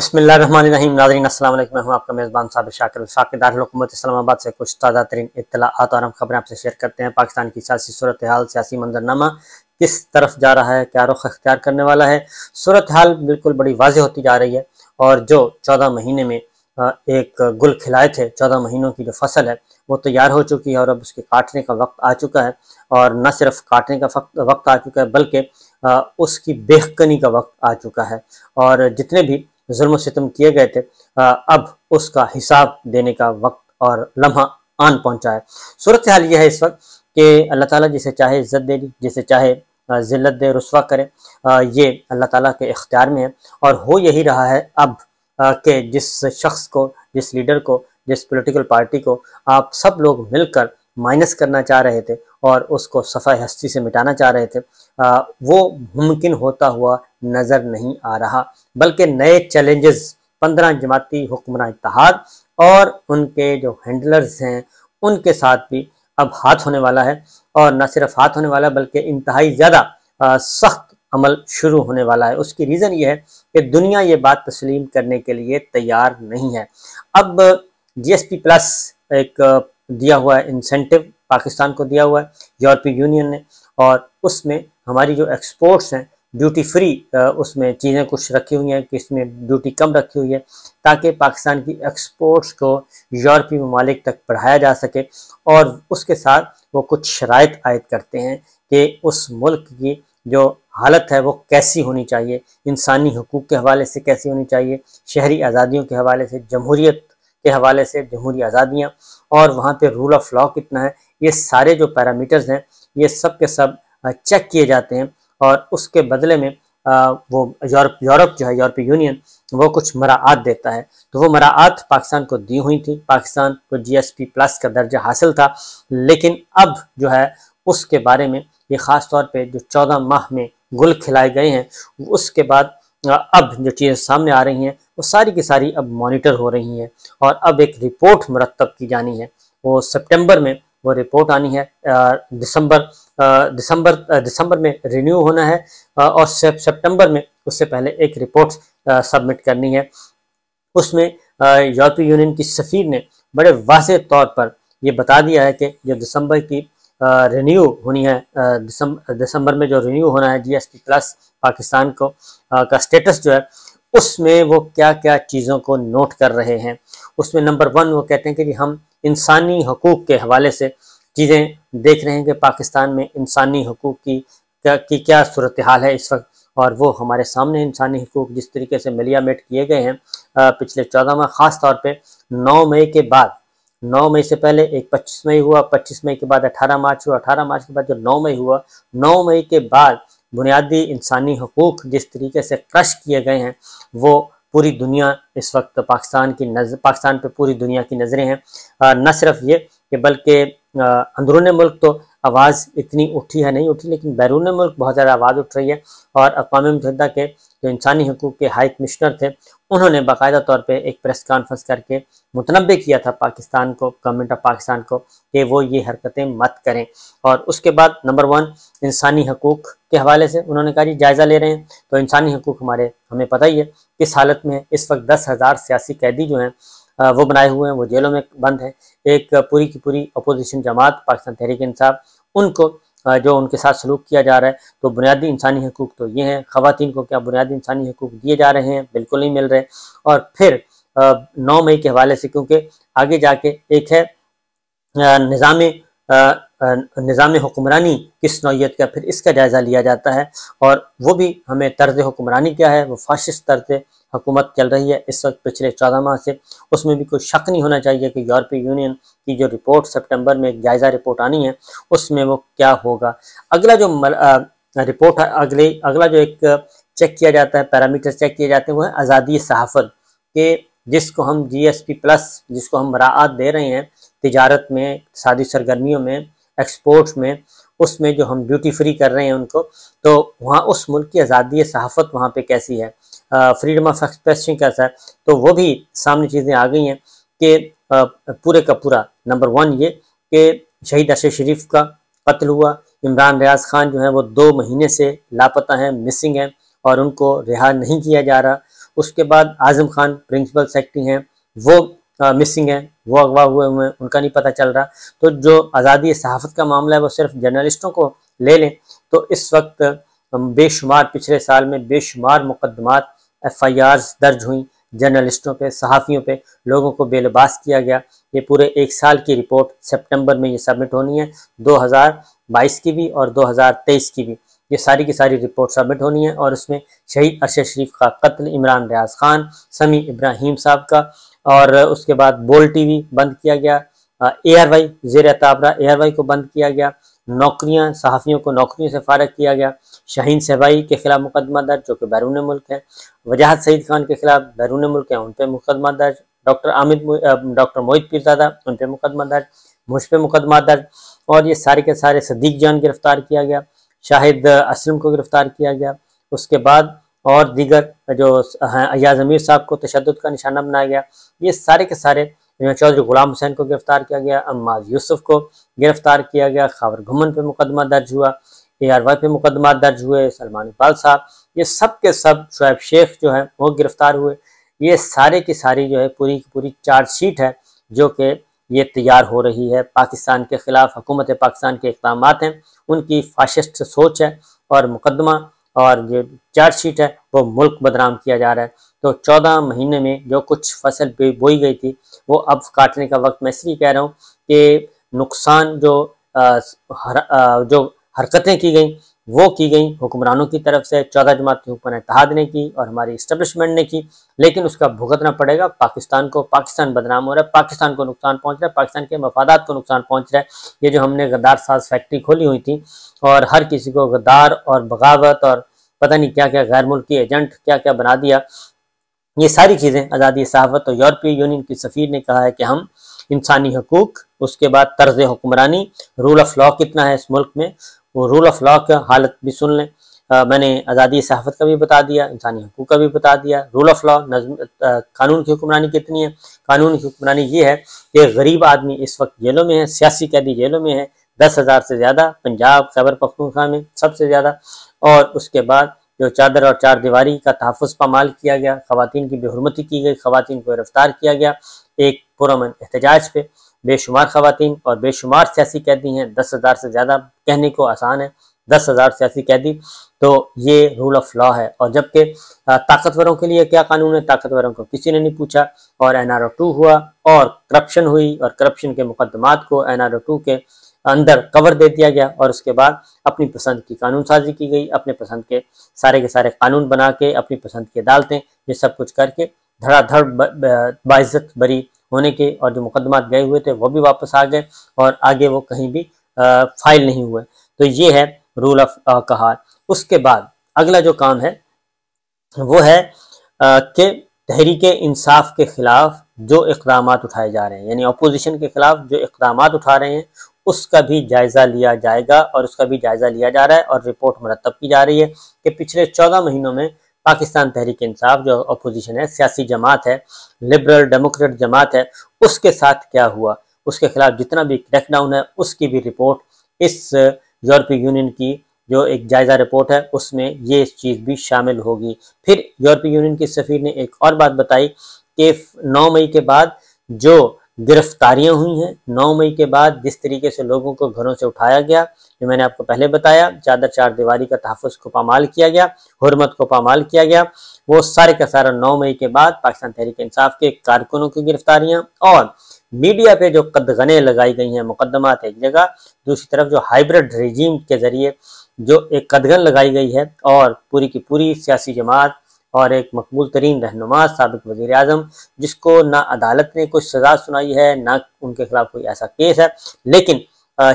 बसमिल नाजरीन असल मैं हूं आपका मेज़बान साबिर शाकर साकिर दारकूमत इस्लामाबाद से कुछ ताज़ा तरीन इतलात और हम खबरें आपसे शेयर करते हैं पाकिस्तान की सियासी सूरत हाल सियासी मंजरनामा किस तरफ जा रहा है क्या रुख अख्तियार करने वाला है सूरत हाल बिल्कुल बड़ी वाज होती जा रही है और जो चौदह महीने में एक गुल खिलाए थे चौदह महीनों की जो फसल है वो तैयार हो चुकी है और अब उसके काटने का वक्त आ चुका है और न सिर्फ काटने का वक्त आ चुका है बल्कि उसकी बेहकनी का वक्त आ चुका है और जितने भी जुल्म सितम किए गए थे अब उसका हिसाब देने का वक्त और लम्हा आन पहुंचा है सूरत हाल यह है इस वक्त कि अल्लाह ताला जिसे चाहे इज्जत दे दी जिसे चाहे ज़िल्लत दे रसवा करे ये अल्लाह ताला के इख्तियार में है और हो यही रहा है अब के जिस शख्स को जिस लीडर को जिस पॉलिटिकल पार्टी को आप सब लोग मिलकर माइनस करना चाह रहे थे और उसको सफ़ा हस्ती से मिटाना चाह रहे थे आ, वो मुमकिन होता हुआ नज़र नहीं आ रहा बल्कि नए चैलेंजेस पंद्रह जमाती हुक्मरान इतिहाद और उनके जो हैंडलर्स हैं उनके साथ भी अब हाथ होने वाला है और न सिर्फ हाथ होने वाला बल्कि इंतहाई ज़्यादा सख्त अमल शुरू होने वाला है उसकी रीज़न ये है कि दुनिया ये बात तस्लीम करने के लिए तैयार नहीं है अब जी प्लस एक दिया हुआ है इंसेंटिव पाकिस्तान को दिया हुआ है यूरोपीय यूनियन ने और उसमें हमारी जो एक्सपोर्ट्स हैं ड्यूटी फ्री उसमें चीज़ें कुछ रखी हुई हैं कि इसमें ड्यूटी कम रखी हुई है ताकि पाकिस्तान की एक्सपोर्ट्स को यूरोपीय ममालिक तक बढ़ाया जा सके और उसके साथ वो कुछ शरात आयद करते हैं कि उस मुल्क की जो हालत है वो कैसी होनी चाहिए इंसानी हकूक़ के हवाले से कैसी होनी चाहिए शहरी आज़ादियों के हवाले से जमहूरीत के हवाले से जमहूरी आज़ादियाँ और वहाँ पर रूल ऑफ लॉ कितना है ये सारे जो पैरामीटर्स हैं ये सब के सब चेक किए जाते हैं और उसके बदले में आ, वो यूरोप यूरोप जो है यूरोपीय यूनियन वो कुछ मराआत देता है तो वो मराआत पाकिस्तान को दी हुई थी पाकिस्तान को जीएसपी प्लस का दर्जा हासिल था लेकिन अब जो है उसके बारे में ये ख़ास तौर पे जो चौदह माह में गुल खिलाए गए हैं उसके बाद अब जो चीज़ें सामने आ रही हैं वो सारी की सारी अब मॉनिटर हो रही हैं और अब एक रिपोर्ट मरतब की जानी है वो सितंबर में वो रिपोर्ट आनी है दिसंबर दिसंबर दिसंबर में रिन्यू होना है और सितंबर में उससे पहले एक रिपोर्ट सबमिट करनी है उसमें यूरोपीय यूनियन की सफ़ीर ने बड़े वाज तौर पर यह बता दिया है कि जो दिसंबर की रिन्यू होनी है दिसंबर में जो रिन्यू होना है जीएसटी प्लस पाकिस्तान को आ, का स्टेटस जो है उसमें वो क्या क्या चीज़ों को नोट कर रहे हैं उसमें नंबर वन वो कहते हैं कि हम इंसानी हकूक़ के हवाले से चीज़ें देख रहे हैं कि पाकिस्तान में इंसानी हकूक़ की क्या की क्या सूरत हाल है इस वक्त और वो हमारे सामने इंसानी हकूक़ जिस तरीके से मिलिया मेट किए गए हैं पिछले चौदह माह ख़ास तौर पर नौ मई के बाद नौ मई से पहले एक पच्चीस मई हुआ पच्चीस मई के बाद अठारह मार्च हुआ अठारह मार्च के बाद जो नौ मई हुआ नौ मई के बाद बुनियादी इंसानी हकूक़ जिस तरीके से क्रश किए गए हैं वो पूरी दुनिया इस वक्त पाकिस्तान की नज़र पाकिस्तान पे पूरी दुनिया की नज़रें हैं न सिर्फ ये कि बल्कि अंदरून मुल्क तो आवाज़ इतनी उठी है नहीं उठी लेकिन बैरून मुल्क बहुत ज़्यादा आवाज़ उठ रही है और अकवा मुतहदा के जो इंसानी हकूक़ के हाई कमिश्नर थे उन्होंने बाकायदा तौर पे एक प्रेस कॉन्फ्रेंस करके मुतनबे किया था पाकिस्तान को गवर्नमेंट ऑफ पाकिस्तान को कि वो ये हरकतें मत करें और उसके बाद नंबर वन इंसानी हकूक़ के हवाले से उन्होंने कहा जी जायज़ा ले रहे हैं तो इंसानी हकूक़ हमारे हमें पता ही है किस हालत में है इस वक्त दस हज़ार सियासी कैदी जो हैं वो बनाए हुए हैं वो जेलों में बंद हैं एक पूरी की पूरी अपोजिशन जमात पाकिस्तान तहरीक इंसाफ उनको जो उनके साथ सलूक किया जा रहा है तो बुनियादी इंसानी हकूक़ तो ये हैं खातन को क्या बुनियादी इंसानी हकूक़ दिए जा रहे हैं बिल्कुल नहीं मिल रहे और फिर नौ मई के हवाले से क्योंकि आगे जाके एक है निज़ाम निज़ाम हुक्मरानी किस नौीयत का फिर इसका जायज़ा लिया जाता है और वो भी हमें तर्ज हुक्मरानी क्या है वो फाशिश तर्ज हुकूमत चल रही है इस वक्त पिछले चौदह माह से उसमें भी कोई शक नहीं होना चाहिए कि यूरोपीय यूनियन की जो रिपोर्ट सेप्टेम्बर में एक जायज़ा रिपोर्ट आनी है उसमें वो क्या होगा अगला जो मल, आ, रिपोर्ट अगले अगला जो एक चेक किया जाता है पैरामीटर चेक किए जाते हैं वो है आज़ादी सहाफ़त के जिसको हम जी एस पी प्लस जिसको हम राहत दे रहे हैं तजारत में सादी सरगर्मियों में एक्सपोर्ट्स में उसमें जो हम ड्यूटी फ्री कर रहे हैं उनको तो वहाँ उस मुल्क की आज़ादी सहाफ़त वहाँ पर कैसी है फ्रीडम ऑफ एक्सप्रेशन कैसा है तो वो भी सामने चीज़ें आ गई हैं कि पूरे का पूरा नंबर वन ये कि शहीद अशर शरीफ का कत्ल हुआ इमरान रियाज खान जो है वो दो महीने से लापता हैं मिसिंग हैं और उनको रिहा नहीं किया जा रहा उसके बाद आज़म खान प्रिंसिपल सेक्रेटरी हैं वो मिसिंग है वो अगवा हुए हुए हैं उनका नहीं पता चल रहा तो जो आज़ादी सहाफ़त का मामला है वो सिर्फ जर्नलिस्टों को ले लें तो इस वक्त बेशुमार पिछले साल में बेशुमार मुकदमात एफ आई आर्स दर्ज हुई जर्नलिस्टों पे सहाफ़ियों पे लोगों को बेलबास किया गया ये पूरे एक साल की रिपोर्ट सितंबर में ये सबमिट होनी है 2022 की भी और 2023 की भी ये सारी की सारी रिपोर्ट सबमिट होनी है और उसमें शहीद अरशद शरीफ का कत्ल इमरान रियाज खान समी इब्राहिम साहब का और उसके बाद बोल टीवी बंद किया गया ए आर वाई जेर ताबरा ए आर वाई को बंद किया गया नौकरियां सहाफ़ियों को नौकरियों से फारग किया गया शहीन सहबाई के खिलाफ मुकदमा दर्ज जो कि बैरून मुल्क है वजाहत सईद खान के खिलाफ बैरून मुल्क है उन पर मुकदमा दर्ज डॉक्टर आमिद डॉक्टर मोहित पीरजादा उन पर मुकदमा दर्ज मुझ पर मुकदमा दर्ज और ये सारे के सारे सदीक जान गिरफ्तार किया गया शाहिद असलम को गिरफ्तार किया गया उसके बाद और दीगर जो हैं अयाज अमीर साहब को तशद का निशाना बनाया गया ये सारे के सारे चौधरी गुलाम हुसैन को गिरफ्तार किया गया अम्माज यूसुफ को गिरफ्तार किया गया खावर घुमन पे मुकदमा दर्ज हुआ ए आर वाई पे मुकदमा दर्ज हुए सलमान इकबाल साहब ये सब के सब शुएब शेख जो है वो गिरफ्तार हुए ये सारे की सारी जो है पूरी की पूरी चार्जशीट है जो कि ये तैयार हो रही है पाकिस्तान के ख़िलाफ़ हुकूमत पाकिस्तान के इकदाम हैं उनकी फाशिस्ट सोच है और मुकदमा और जो चार्जशीट है वो मुल्क बदनाम किया जा रहा है तो चौदह महीने में जो कुछ फसल बोई गई थी वो अब काटने का वक्त मैं इसलिए कह रहा हूँ कि नुकसान जो आ, हर, आ, जो हरकतें की गई वो की गई हुक्मरानों की तरफ से चौदह जमात हुक्मर इतिहाद ने की और हमारी इस्टबलिशमेंट ने की लेकिन उसका भुगतना पड़ेगा पाकिस्तान को पाकिस्तान बदनाम हो रहा है पाकिस्तान को नुकसान पहुंच रहा है पाकिस्तान के मफादात को नुकसान पहुंच रहा है ये जो हमने गद्दार साज फैक्ट्री खोली हुई थी और हर किसी को गद्दार और बगावत और पता नहीं क्या क्या गैर मुल्की एजेंट क्या क्या बना दिया ये सारी चीज़ें आज़ादी सहाफ़त और यूरोपीय यूनियन की सफ़ीर ने कहा है कि हम इंसानी हकूक उसके बाद तर्ज हुक्मरानी रूल ऑफ लॉ कितना है इस मुल्क में वो रूल ऑफ लॉ का हालत भी सुन लें आ, मैंने आज़ादी सहाफ़त का भी बता दिया इंसानी हकूक़ का भी बता दिया रूल ऑफ लॉ नजम कानून की हुक्मरानी कितनी है कानून की हुक्मरानी ये है कि गरीब आदमी इस वक्त जेलों में है सियासी कैदी जेलों में है दस हज़ार से ज़्यादा पंजाब खैबर पखनखा में सबसे ज़्यादा और उसके बाद जो चादर और चार दीवारी का तहफ़ पामाल किया गया खातन की बेहरमती की गई खातन को गिरफ्तार किया गया एक पुरमन एहतजाज पे बेशुमार खातन और बेशुमार सियासी कैदी हैं दस हज़ार से ज़्यादा कहने को आसान है दस हज़ार सियासी कैदी तो ये रूल ऑफ लॉ है और जबकि ताकतवरों के लिए क्या कानून है ताकतवरों को किसी ने नहीं पूछा और एन आर ओ टू हुआ और करप्शन हुई और करप्शन के मुकदमात को एन आर ओ टू के अंदर कवर दे दिया गया और उसके बाद अपनी पसंद की कानून साजी की गई अपने पसंद के सारे के सारे कानून बना के अपनी पसंद की अदालतें ये सब कुछ करके धड़ाधड़ बाइज़त बरी होने के और जो मुकदमा गए हुए थे वो भी वापस आ गए और आगे वो कहीं भी फाइल नहीं हुए तो ये है रूल ऑफ कहार उसके बाद अगला जो काम है वो है कि तहरीक इंसाफ के खिलाफ जो इकदाम उठाए जा रहे हैं यानी अपोजिशन के खिलाफ जो इकदाम उठा रहे हैं उसका भी जायज़ा लिया जाएगा और उसका भी जायज़ा लिया जा रहा है और रिपोर्ट मरतब की जा रही है कि पिछले चौदह महीनों में पाकिस्तान तहरीक इंसाफ जो अपोजिशन है सियासी जमात है लिबरल डेमोक्रेट जमात है उसके साथ क्या हुआ उसके खिलाफ जितना भी क्रैकडाउन है उसकी भी रिपोर्ट इस यूरोपीय यूनियन की जो एक जायज़ा रिपोर्ट है उसमें ये चीज़ भी शामिल होगी फिर यूरोपीय यूनियन की सफ़ीर ने एक और बात बताई कि नौ मई के बाद जो गिरफ्तारियां हुई हैं 9 मई के बाद जिस तरीके से लोगों को घरों से उठाया गया जो मैंने आपको पहले बताया चादर चार दीवारी का तहफ़ को पामाल किया गया हरमत को पामाल किया गया वो सारे का सारा 9 मई के बाद पाकिस्तान तहरीक इंसाफ के कारकुनों की गिरफ्तारियां और मीडिया पे जो कदगने लगाई गई हैं मुकदमात एक जगह दूसरी तरफ जो हाइब्रिड रजीम के ज़रिए जो एक कदगन लगाई गई है और पूरी की पूरी सियासी जमात और एक मकबूल तरीन रहनुमा सबक वजी अजम जिसको ना अदालत ने कोई सज़ा सुनाई है ना उनके खिलाफ कोई ऐसा केस है लेकिन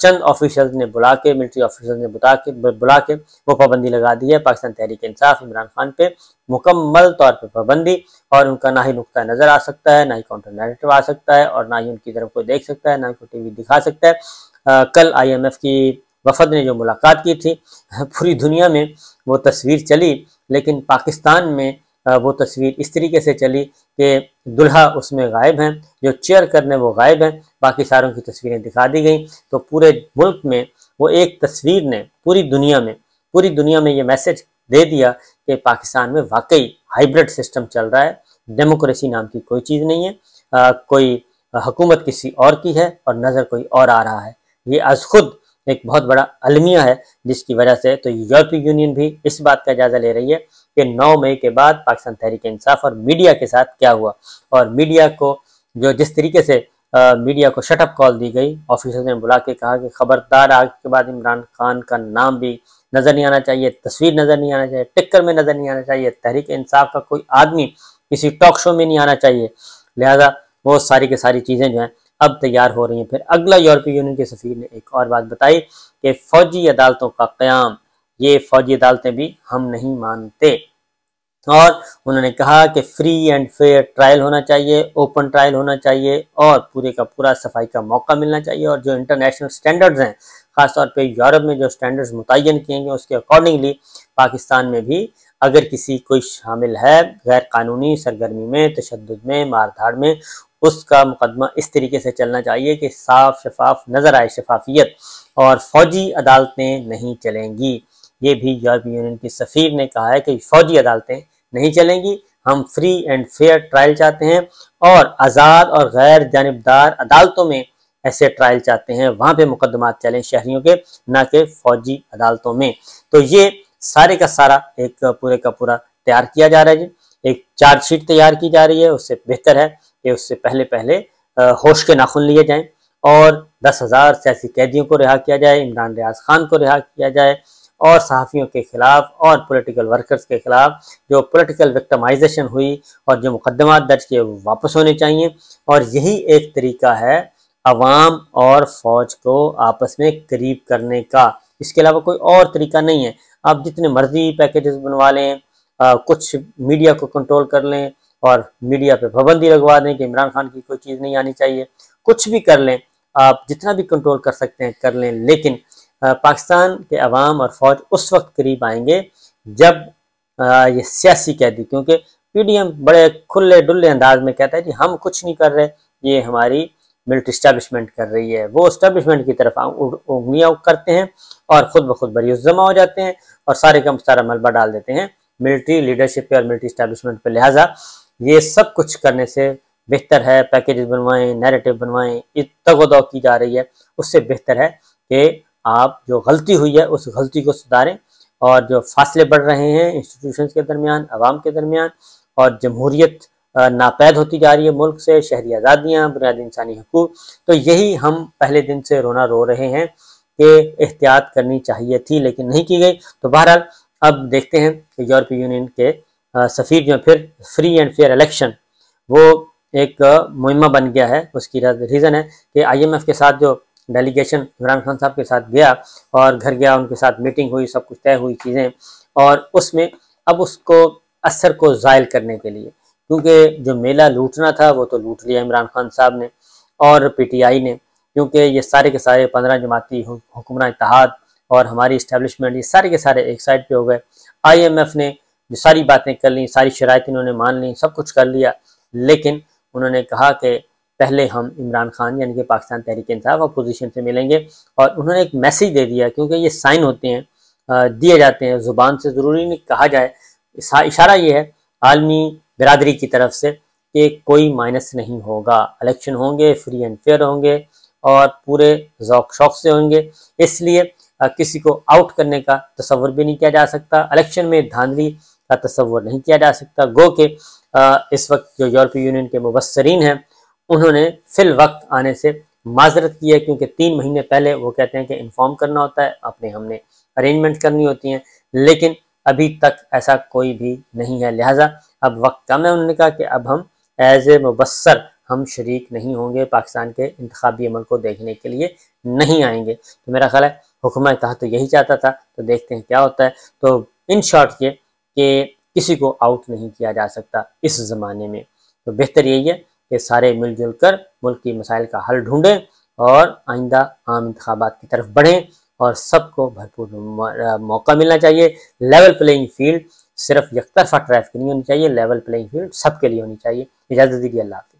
चंद ऑफिशल ने बुला के मिलिट्री ऑफिसर ने बुला के बुला के वो पाबंदी लगा दी है पाकिस्तान तहरीक इंसाफ इमरान खान पे मुकम्मल तौर पर पाबंदी और उनका ना ही नुकता नज़र आ सकता है ना ही काउंटर नेगेटिव आ सकता है और ना ही उनकी तरफ कोई देख सकता है ना ही कोई टीवी दिखा सकता है आ, कल आईएमएफ की वफद ने जो मुलाकात की थी पूरी दुनिया में वो तस्वीर चली लेकिन पाकिस्तान में वो तस्वीर इस तरीके से चली कि दुल्हा उसमें गायब हैं जो चेयर करने वो गायब हैं बाकी सारों की तस्वीरें दिखा दी गई तो पूरे मुल्क में वो एक तस्वीर ने पूरी दुनिया में पूरी दुनिया में ये मैसेज दे दिया कि पाकिस्तान में वाकई हाइब्रिड सिस्टम चल रहा है डेमोक्रेसी नाम की कोई चीज़ नहीं है आ, कोई हुकूमत किसी और की है और नज़र कोई और आ रहा है ये आज खुद एक बहुत बड़ा अलमिया है जिसकी वजह से तो यूरोपीय यूनियन भी इस बात का जायजा ले रही है कि 9 मई के बाद पाकिस्तान तहरीक इंसाफ और मीडिया के साथ क्या हुआ और मीडिया को जो जिस तरीके से आ, मीडिया को शटअप कॉल दी गई ऑफिसर ने बुला के कहा कि खबरदार आग के बाद इमरान खान का नाम भी नज़र नहीं आना चाहिए तस्वीर नज़र नहीं आना चाहिए टिक्कर में नज़र नहीं आना चाहिए तहरीक इंसाफ का कोई आदमी किसी टॉक शो में नहीं आना चाहिए लिहाजा वो सारी की सारी चीज़ें जो हैं अब तैयार हो रही हैं फिर अगला यूरोपीय यूनियन के सफी ने एक और बात बताई कि फौजी अदालतों का क्याम ये फौजी अदालतें भी हम नहीं मानते और उन्होंने कहा कि फ्री एंड फेयर ट्रायल होना चाहिए ओपन ट्रायल होना चाहिए और पूरे का पूरा सफाई का मौका मिलना चाहिए और जो इंटरनेशनल स्टैंडर्ड्स हैं ख़ासतौर पे यूरोप में जो स्टैंडर्ड्स मुतन किए गए उसके अकॉर्डिंगली पाकिस्तान में भी अगर किसी कोई शामिल है गैर कानूनी सरगर्मी में तशद में मारधाड़ में उसका मुकदमा इस तरीके से चलना चाहिए कि साफ शफाफ नज़र आए शफाफियत और फौजी अदालतें नहीं चलेंगी ये भी यूरोपीय यूनियन की सफ़ीर ने कहा है कि फौजी अदालतें नहीं चलेंगी हम फ्री एंड फेयर ट्रायल चाहते हैं और आज़ाद और गैर जानबदार अदालतों में ऐसे ट्रायल चाहते हैं वहाँ पे मुकदमा चलें शहरियों के ना कि फौजी अदालतों में तो ये सारे का सारा एक पूरे का पूरा तैयार किया जा रहा है जी एक चार्जशीट तैयार की जा रही है उससे बेहतर है कि उससे पहले पहले होश के नाखून लिए जाएं और दस हज़ार सियासी कैदियों को रिहा किया जाए इमरान रियाज खान को रिहा किया जाए और सहाफ़ियों के ख़िलाफ़ और पॉलिटिकल वर्कर्स के ख़िलाफ़ जो पॉलिटिकल विक्टमाइजेशन हुई और जो मुकदमा दर्ज किए वापस होने चाहिए और यही एक तरीका है अवाम और फ़ौज को आपस में करीब करने का इसके अलावा कोई और तरीका नहीं है आप जितने मर्जी पैकेजेस बनवा लें आ, कुछ मीडिया को कंट्रोल कर लें और मीडिया पे पाबंदी लगवा दें कि इमरान खान की कोई चीज़ नहीं आनी चाहिए कुछ भी कर लें आप जितना भी कंट्रोल कर सकते हैं कर लें लेकिन पाकिस्तान के अवाम और फौज उस वक्त करीब आएंगे जब ये सियासी कैदी क्योंकि पीडीएम बड़े खुले डुल्ले अंदाज में कहता है कि हम कुछ नहीं कर रहे ये हमारी मिलिट्री स्टैब्लिशमेंट कर रही है वो स्टैब्लिशमेंट की तरफ उंगलियाँ करते हैं और ख़ुद ब खुद बरी जमा हो जाते हैं और सारे का सारा मलबा डाल देते हैं मिलिट्री लीडरशिप पे और मिलिट्री स्टैब्लिशमेंट पे लिहाजा ये सब कुछ करने से बेहतर है पैकेजेस बनवाएं नैरेटिव बनवाएं दौ की जा रही है उससे बेहतर है कि आप जो गलती हुई है उस गलती को सुधारें और जो फासले बढ़ रहे हैं इंस्टीट्यूशन के दरमियान आवाम के दरमियान और जमहूरीत नापैद होती जा रही है मुल्क से शहरी आज़ादियाँ बुनियादी इंसानी हकूक तो यही हम पहले दिन से रोना रो रहे हैं कि एहतियात करनी चाहिए थी लेकिन नहीं की गई तो बहरहाल अब देखते हैं कि यूरोपीय यूनियन के सफ़ीर जो फिर फ्री एंड फेयर इलेक्शन वो एक मुहिमा बन गया है उसकी रीज़न है कि आईएमएफ के साथ जो डेलीगेशन इमरान खान साहब के साथ गया और घर गया उनके साथ मीटिंग हुई सब कुछ तय हुई चीज़ें और उसमें अब उसको असर को ज़ायल करने के लिए क्योंकि जो मेला लूटना था वो तो लूट लिया इमरान खान साहब ने और पीटीआई ने क्योंकि ये सारे के सारे पंद्रह जमाती हुकुमर इतिहाद और हमारी इस्टेब्लिशमेंट ये सारे के सारे एक साइड पे हो गए आईएमएफ ने जो सारी बातें कर ली सारी शराइ इन्होंने मान ली सब कुछ कर लिया लेकिन उन्होंने कहा कि पहले हम इमरान खान यानी कि पाकिस्तान तहरीक इंसाफ अपोजिशन से मिलेंगे और उन्होंने एक मैसेज दे दिया क्योंकि ये साइन होते हैं दिए जाते हैं ज़ुबान से ज़रूरी नहीं कहा जाए इशारा ये है आलमी बरदरी की तरफ से कि कोई माइनस नहीं होगा इलेक्शन होंगे फ्री एंड फेयर होंगे और पूरे जौक शौक से होंगे इसलिए किसी को आउट करने का तस्वर भी नहीं किया जा सकता इलेक्शन में धांधली का तस्वर नहीं किया जा सकता गो के इस वक्त जो यूरोपीय यूनियन के मुबसरीन हैं उन्होंने फिल वक्त आने से माजरत की है क्योंकि तीन महीने पहले वो कहते हैं कि इन्फॉर्म करना होता है अपने हमने अरेंजमेंट करनी होती हैं लेकिन अभी तक ऐसा कोई भी नहीं है लिहाजा अब वक्त कम है उन्होंने कहा कि अब हम एज ए मुबसर हम शरीक नहीं होंगे पाकिस्तान के इंतबी अमल को देखने के लिए नहीं आएंगे तो मेरा ख्याल है हुक्म कहा तो यही चाहता था तो देखते हैं क्या होता है तो इन शॉर्ट ये कि किसी को आउट नहीं किया जा सकता इस ज़माने में तो बेहतर यही है कि सारे मिलजुल कर मुल्क की मसाइल का हल ढूंढें और आइंदा आम इंतबात की तरफ बढ़ें और सबको भरपूर मौका मिलना चाहिए लेवल प्लेइंग फील्ड सिर्फ यकतरफा ट्रैफिक नहीं होनी चाहिए लेवल प्लेइंग फील्ड सबके लिए होनी चाहिए इजाज़त दीजिए अल्लाह